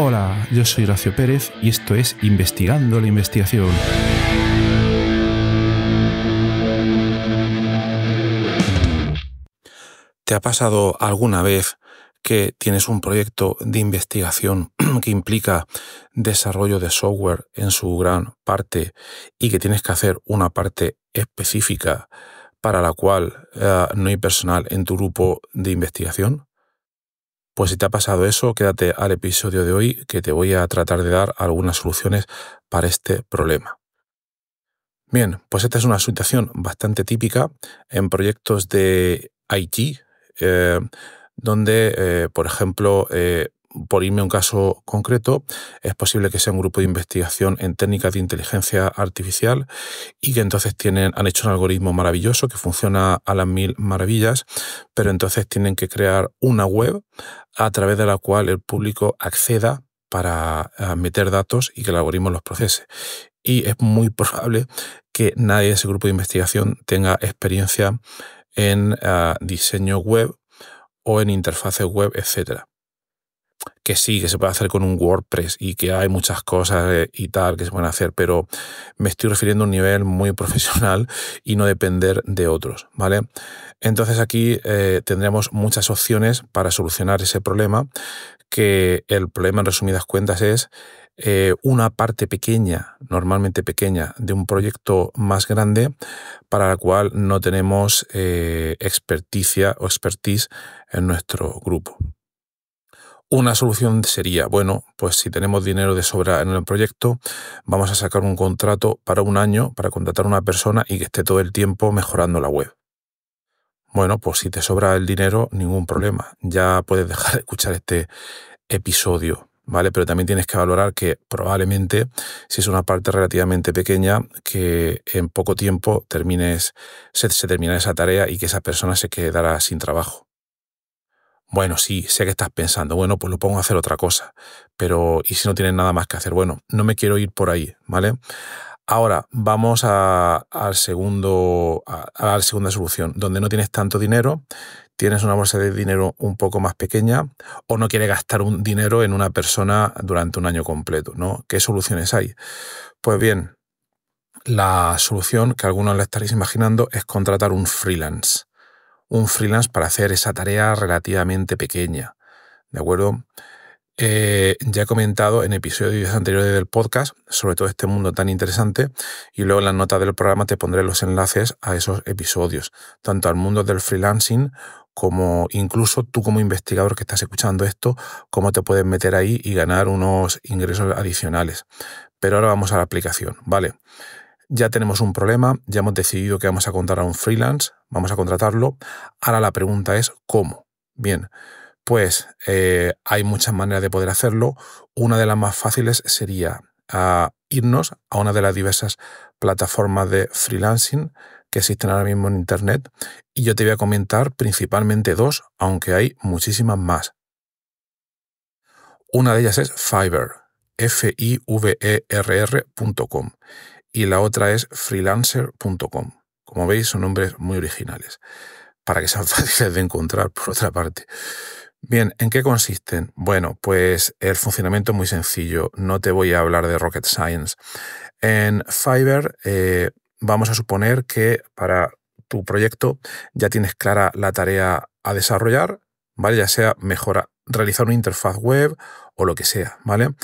Hola, yo soy Horacio Pérez y esto es Investigando la Investigación. ¿Te ha pasado alguna vez que tienes un proyecto de investigación que implica desarrollo de software en su gran parte y que tienes que hacer una parte específica para la cual eh, no hay personal en tu grupo de investigación? Pues si te ha pasado eso, quédate al episodio de hoy que te voy a tratar de dar algunas soluciones para este problema. Bien, pues esta es una situación bastante típica en proyectos de IT, eh, donde, eh, por ejemplo, eh, por irme a un caso concreto, es posible que sea un grupo de investigación en técnicas de inteligencia artificial y que entonces tienen, han hecho un algoritmo maravilloso que funciona a las mil maravillas, pero entonces tienen que crear una web a través de la cual el público acceda para eh, meter datos y que el algoritmo los procese. Y es muy probable que nadie de ese grupo de investigación tenga experiencia en eh, diseño web o en interfaces web, etcétera que sí, que se puede hacer con un WordPress y que hay muchas cosas eh, y tal que se pueden hacer, pero me estoy refiriendo a un nivel muy profesional y no depender de otros, ¿vale? Entonces aquí eh, tendremos muchas opciones para solucionar ese problema, que el problema en resumidas cuentas es eh, una parte pequeña, normalmente pequeña, de un proyecto más grande para la cual no tenemos experticia o expertise en nuestro grupo. Una solución sería, bueno, pues si tenemos dinero de sobra en el proyecto, vamos a sacar un contrato para un año para contratar a una persona y que esté todo el tiempo mejorando la web. Bueno, pues si te sobra el dinero, ningún problema. Ya puedes dejar de escuchar este episodio, ¿vale? Pero también tienes que valorar que probablemente, si es una parte relativamente pequeña, que en poco tiempo termines, se, se termina esa tarea y que esa persona se quedará sin trabajo. Bueno, sí, sé que estás pensando, bueno, pues lo pongo a hacer otra cosa, pero ¿y si no tienes nada más que hacer? Bueno, no me quiero ir por ahí, ¿vale? Ahora vamos a, al segundo, a, la segunda solución, donde no tienes tanto dinero, tienes una bolsa de dinero un poco más pequeña o no quieres gastar un dinero en una persona durante un año completo, ¿no? ¿Qué soluciones hay? Pues bien, la solución que algunos le estaréis imaginando es contratar un freelance un freelance para hacer esa tarea relativamente pequeña. ¿De acuerdo? Eh, ya he comentado en episodios anteriores del podcast sobre todo este mundo tan interesante y luego en las notas del programa te pondré los enlaces a esos episodios, tanto al mundo del freelancing como incluso tú como investigador que estás escuchando esto, cómo te puedes meter ahí y ganar unos ingresos adicionales. Pero ahora vamos a la aplicación, ¿vale? Ya tenemos un problema, ya hemos decidido que vamos a contar a un freelance, vamos a contratarlo. Ahora la pregunta es ¿cómo? Bien, pues eh, hay muchas maneras de poder hacerlo. Una de las más fáciles sería ah, irnos a una de las diversas plataformas de freelancing que existen ahora mismo en Internet y yo te voy a comentar principalmente dos, aunque hay muchísimas más. Una de ellas es Fiverr, f i v e r, y la otra es freelancer.com. Como veis, son nombres muy originales, para que sean fáciles de encontrar, por otra parte. Bien, ¿en qué consisten? Bueno, pues el funcionamiento es muy sencillo, no te voy a hablar de Rocket Science. En Fiverr eh, vamos a suponer que para tu proyecto ya tienes clara la tarea a desarrollar, ¿vale? Ya sea mejora, realizar una interfaz web o lo que sea, ¿vale?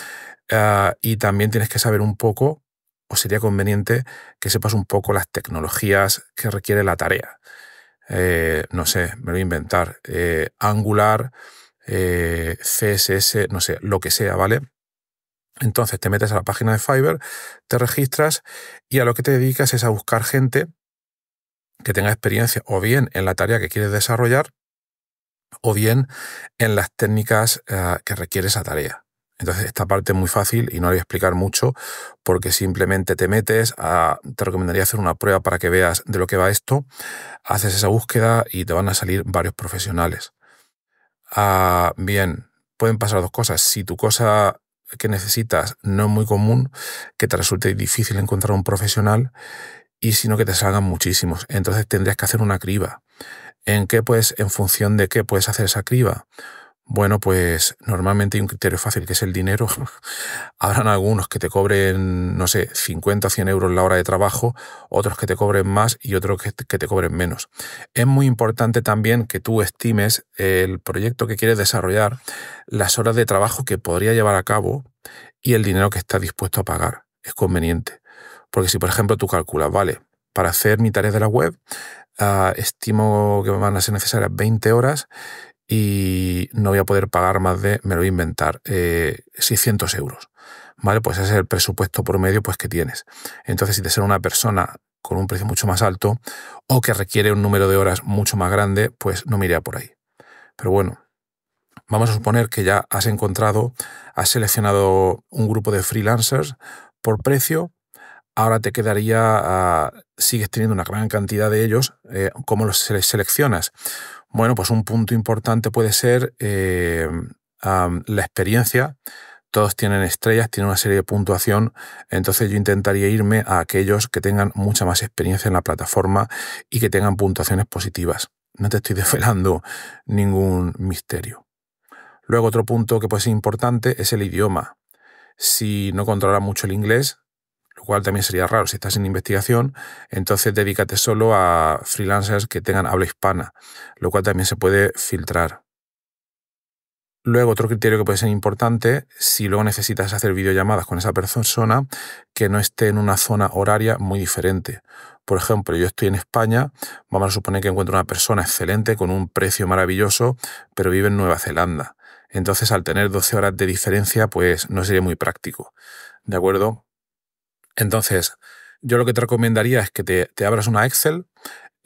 Ah, y también tienes que saber un poco o pues sería conveniente que sepas un poco las tecnologías que requiere la tarea. Eh, no sé, me lo voy a inventar, eh, Angular, eh, CSS, no sé, lo que sea, ¿vale? Entonces te metes a la página de Fiverr, te registras y a lo que te dedicas es a buscar gente que tenga experiencia o bien en la tarea que quieres desarrollar o bien en las técnicas que requiere esa tarea. Entonces, esta parte es muy fácil y no la voy a explicar mucho porque simplemente te metes, a, te recomendaría hacer una prueba para que veas de lo que va esto, haces esa búsqueda y te van a salir varios profesionales. Ah, bien, pueden pasar dos cosas. Si tu cosa que necesitas no es muy común, que te resulte difícil encontrar un profesional y sino que te salgan muchísimos. Entonces tendrías que hacer una criba. ¿En qué puedes, en función de qué puedes hacer esa criba? Bueno, pues normalmente hay un criterio fácil que es el dinero. Habrán algunos que te cobren, no sé, 50 o 100 euros la hora de trabajo, otros que te cobren más y otros que te cobren menos. Es muy importante también que tú estimes el proyecto que quieres desarrollar, las horas de trabajo que podría llevar a cabo y el dinero que estás dispuesto a pagar. Es conveniente. Porque si, por ejemplo, tú calculas, vale, para hacer mi tarea de la web, ah, estimo que van a ser necesarias 20 horas y no voy a poder pagar más de, me lo voy a inventar, 600 eh, euros. ¿Vale? Pues ese es el presupuesto promedio pues, que tienes. Entonces, si te ser una persona con un precio mucho más alto o que requiere un número de horas mucho más grande, pues no me iría por ahí. Pero bueno, vamos a suponer que ya has encontrado, has seleccionado un grupo de freelancers por precio. Ahora te quedaría, ah, sigues teniendo una gran cantidad de ellos. Eh, ¿Cómo los seleccionas? Bueno, pues un punto importante puede ser eh, la experiencia. Todos tienen estrellas, tienen una serie de puntuación, entonces yo intentaría irme a aquellos que tengan mucha más experiencia en la plataforma y que tengan puntuaciones positivas. No te estoy desvelando ningún misterio. Luego otro punto que puede ser importante es el idioma. Si no controla mucho el inglés, lo cual también sería raro. Si estás en investigación, entonces dedícate solo a freelancers que tengan habla hispana, lo cual también se puede filtrar. Luego, otro criterio que puede ser importante, si luego necesitas hacer videollamadas con esa persona, que no esté en una zona horaria muy diferente. Por ejemplo, yo estoy en España, vamos a suponer que encuentro una persona excelente con un precio maravilloso, pero vive en Nueva Zelanda. Entonces, al tener 12 horas de diferencia, pues no sería muy práctico. ¿De acuerdo? Entonces, yo lo que te recomendaría es que te, abras una Excel,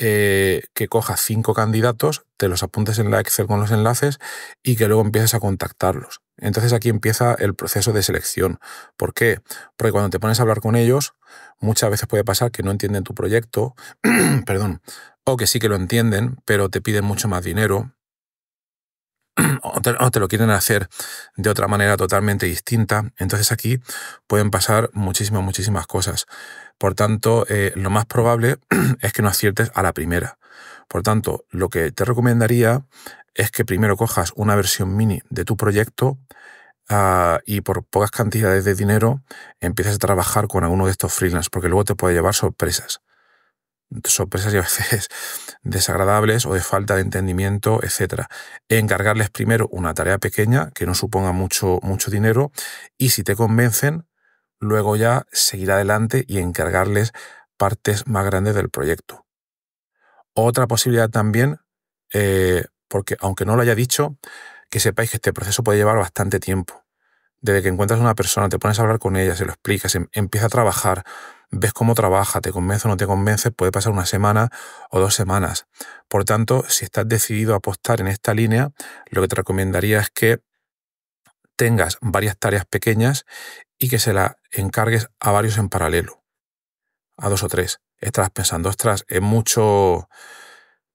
eh, que cojas cinco candidatos, te los apuntes en la Excel con los enlaces y que luego empieces a contactarlos. Entonces aquí empieza el proceso de selección. ¿Por qué? Porque cuando te pones a hablar con ellos, muchas veces puede pasar que no entienden tu proyecto, perdón, o que sí que lo entienden, pero te piden mucho más dinero, o te, lo quieren hacer de otra manera totalmente distinta. Entonces aquí pueden pasar muchísimas, muchísimas cosas. Por tanto, eh, lo más probable es que no aciertes a la primera. Por tanto, lo que te recomendaría es que primero cojas una versión mini de tu proyecto ah, y por pocas cantidades de dinero empieces a trabajar con alguno de estos freelance, porque luego te puede llevar sorpresas sorpresas y a veces desagradables o de falta de entendimiento, etc. Encargarles primero una tarea pequeña que no suponga mucho, mucho dinero y si te convencen, luego ya seguir adelante y encargarles partes más grandes del proyecto. Otra posibilidad también, eh, porque aunque no lo haya dicho, que sepáis que este proceso puede llevar bastante tiempo. Desde que encuentras a una persona, te pones a hablar con ella, se lo explicas, em, empieza a trabajar, ves cómo trabaja, te convence o no te convence, puede pasar una semana o dos semanas. Por tanto, si estás decidido a apostar en esta línea, lo que te recomendaría es que tengas varias tareas pequeñas y que se las encargues a varios en paralelo, a dos o tres. Estarás pensando, ostras, es mucho,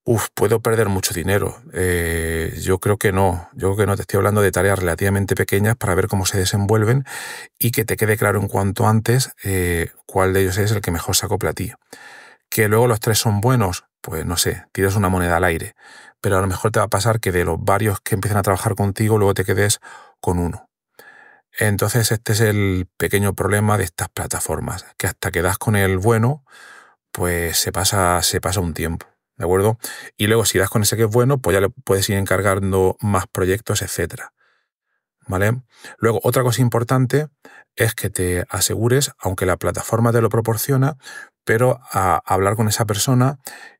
Uf, puedo perder mucho dinero. Eh, yo creo que no. Yo creo que no. Te estoy hablando de tareas relativamente pequeñas para ver cómo se desenvuelven y que te quede claro en cuanto antes eh, cuál de ellos es el que mejor se acopla a ti. Que luego los tres son buenos, pues no sé, tiras una moneda al aire. Pero a lo mejor te va a pasar que de los varios que empiezan a trabajar contigo, luego te quedes con uno. Entonces, este es el pequeño problema de estas plataformas, que hasta quedas con el bueno, pues se pasa, se pasa un tiempo. ¿de acuerdo? Y luego si das con ese que es bueno, pues ya le puedes ir encargando más proyectos, etcétera. ¿Vale? Luego, otra cosa importante es que te asegures, aunque la plataforma te lo proporciona, pero a hablar con esa persona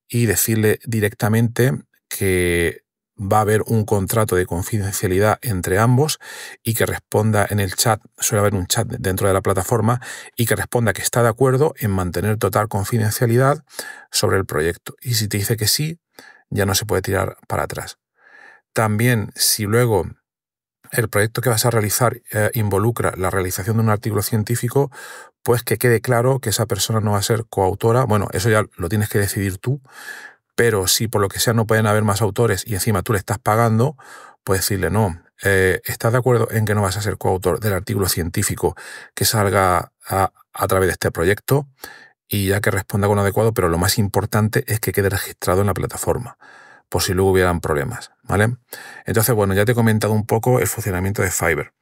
y decirle directamente que va a haber un contrato de confidencialidad entre ambos y que responda en el chat, suele haber un chat dentro de la plataforma, y que responda que está de acuerdo en mantener total confidencialidad sobre el proyecto. Y si te dice que sí, ya no se puede tirar para atrás. También si luego el proyecto que vas a realizar eh, involucra la realización de un artículo científico, pues que quede claro que esa persona no va a ser coautora. Bueno, eso ya lo tienes que decidir tú, pero si por lo que sea no pueden haber más autores y encima tú le estás pagando, puedes decirle no. Eh, ¿Estás de acuerdo en que no vas a ser coautor del artículo científico que salga a, través de este proyecto? Y ya que responda con adecuado, pero lo más importante es que quede registrado en la plataforma por si luego hubieran problemas, ¿vale? Entonces, bueno, ya te he comentado un poco el funcionamiento de Fiverr.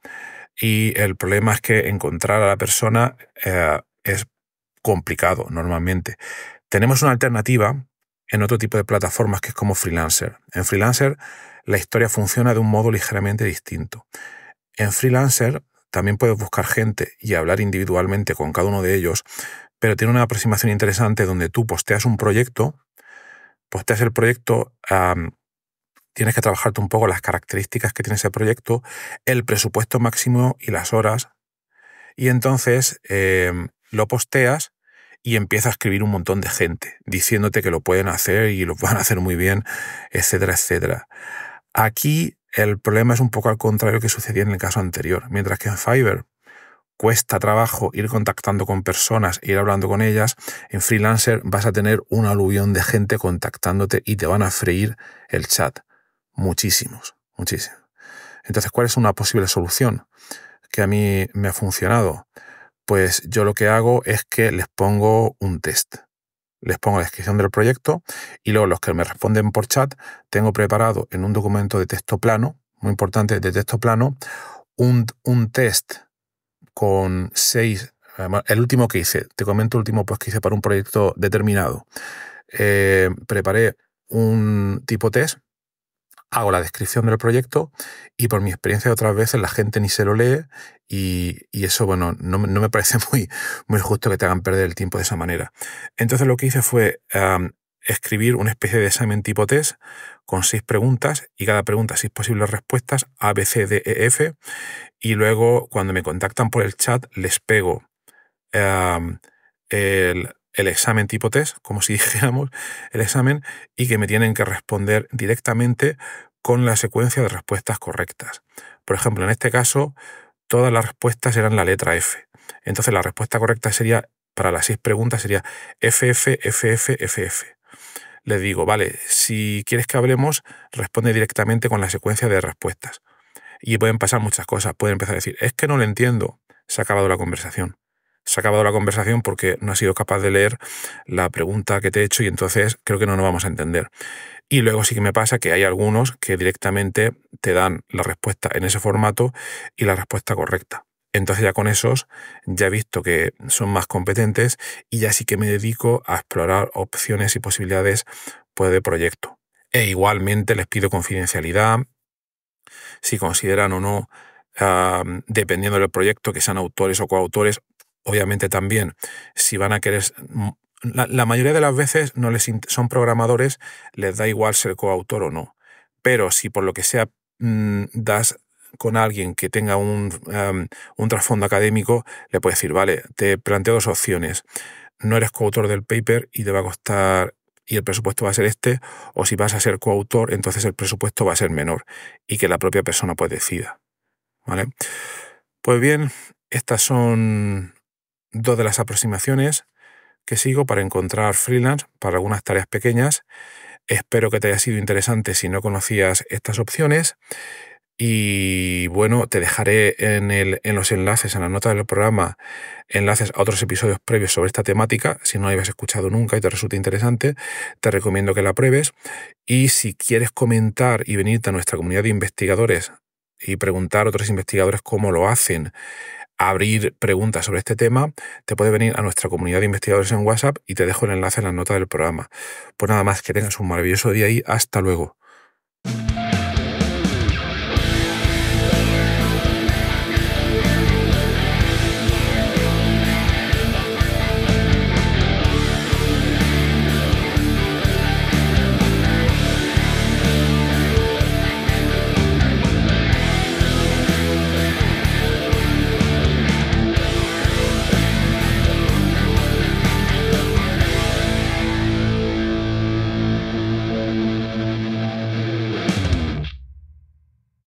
Y el problema es que encontrar a la persona eh, es complicado normalmente. Tenemos una alternativa en otro tipo de plataformas que es como freelancer. En freelancer la historia funciona de un modo ligeramente distinto. En freelancer también puedes buscar gente y hablar individualmente con cada uno de ellos, pero tiene una aproximación interesante donde tú posteas un proyecto, posteas el proyecto, tienes que trabajarte un poco las características que tiene ese proyecto, el presupuesto máximo y las horas, y entonces em, lo posteas y empieza a escribir un montón de gente, diciéndote que lo pueden hacer y lo van a hacer muy bien, etcétera, etcétera. Aquí el problema es un poco al contrario que sucedía en el caso anterior. Mientras que en Fiverr cuesta trabajo ir contactando con personas, ir hablando con ellas, en Freelancer vas a tener un aluvión de gente contactándote y te van a freír el chat. Muchísimos, muchísimos. Entonces, ¿cuál es una posible solución que a mí me ha funcionado? pues yo lo que hago es que les pongo un test. Les pongo la descripción del proyecto y luego los que me responden por chat, tengo preparado en un documento de texto plano, muy importante, de texto plano, un, test con seis, el último que hice, te comento el último pues, que hice para un proyecto determinado. Eh, preparé un tipo test hago la descripción del proyecto y por mi experiencia de otras veces la gente ni se lo lee y, eso, bueno, no, me parece muy, muy justo que te hagan perder el tiempo de esa manera. Entonces lo que hice fue escribir una especie de examen tipo test con seis preguntas y cada pregunta seis posibles respuestas A, B, C, D, E, F y luego cuando me contactan por el chat les pego el, el examen tipo test, como si dijéramos el examen, y que me tienen que responder directamente con la secuencia de respuestas correctas. Por ejemplo, en este caso, todas las respuestas eran la letra F. Entonces la respuesta correcta sería, para las seis preguntas, sería FFFFFF. Les digo, vale, si quieres que hablemos, responde directamente con la secuencia de respuestas. Y pueden pasar muchas cosas. Pueden empezar a decir, es que no lo entiendo. Se ha acabado la conversación se ha acabado la conversación porque no ha sido capaz de leer la pregunta que te he hecho y entonces creo que no nos vamos a entender. Y luego sí que me pasa que hay algunos que directamente te dan la respuesta en ese formato y la respuesta correcta. Entonces ya con esos ya he visto que son más competentes y ya sí que me dedico a explorar opciones y posibilidades pues, de proyecto. E igualmente les pido confidencialidad, si consideran o no ah, dependiendo del proyecto, que sean autores o coautores, obviamente también, si van a querer... Mm, la, mayoría de las veces no les son programadores, les da igual ser coautor o no. Pero si por lo que sea mm, das con alguien que tenga un, trasfondo académico, le puedes decir, vale, te planteo dos opciones. No eres coautor del paper y te va a costar y el presupuesto va a ser este, o si vas a ser coautor, entonces el presupuesto va a ser menor y que la propia persona pues decida. ¿Vale? Pues bien, estas son dos de las aproximaciones que sigo para encontrar freelance para algunas tareas pequeñas. Espero que te haya sido interesante si no conocías estas opciones. Y bueno, te dejaré en, los enlaces, en la nota del programa, enlaces a otros episodios previos sobre esta temática. Si no la habías escuchado nunca y te resulta interesante, te recomiendo que la pruebes. Y si quieres comentar y venirte a nuestra comunidad de investigadores y preguntar a otros investigadores cómo lo hacen, abrir preguntas sobre este tema, te puede venir a nuestra comunidad de investigadores en WhatsApp y te dejo el enlace en la nota del programa. Pues nada más, que tengas un maravilloso día y hasta luego.